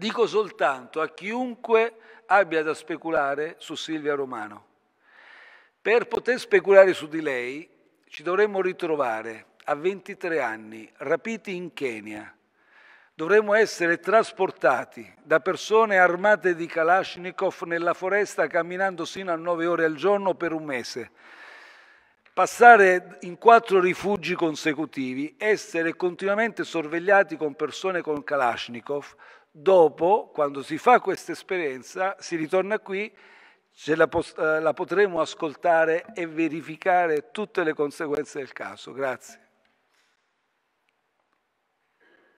Dico soltanto a chiunque abbia da speculare su Silvia Romano. Per poter speculare su di lei ci dovremmo ritrovare a 23 anni, rapiti in Kenya. Dovremmo essere trasportati da persone armate di Kalashnikov nella foresta camminando sino a 9 ore al giorno per un mese passare in quattro rifugi consecutivi, essere continuamente sorvegliati con persone con Kalashnikov, dopo, quando si fa questa esperienza, si ritorna qui, la, eh, la potremo ascoltare e verificare tutte le conseguenze del caso. Grazie.